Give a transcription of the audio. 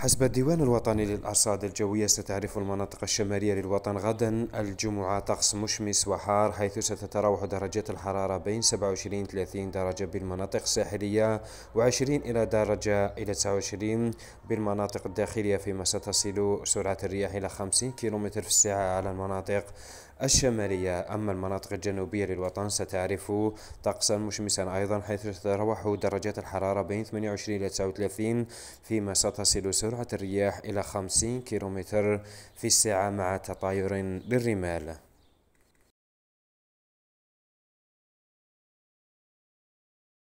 حسب الديوان الوطني للأرصاد الجوية ستعرف المناطق الشمالية للوطن غدا الجمعة طقس مشمس وحار حيث ستتراوح درجات الحرارة بين 27 30 درجة بالمناطق الساحلية و20 إلى درجة إلى 29 بالمناطق الداخلية فيما ستصل سرعة الرياح إلى 50 كم في الساعة على المناطق الشمالية أما المناطق الجنوبية للوطن ستعرف طقسا مشمسا أيضا حيث ستتراوح درجات الحرارة بين 28 إلى 39 فيما ستصل سرعة سرعة الرياح إلى 50 كيلومتر في الساعة مع تطاير بالرمال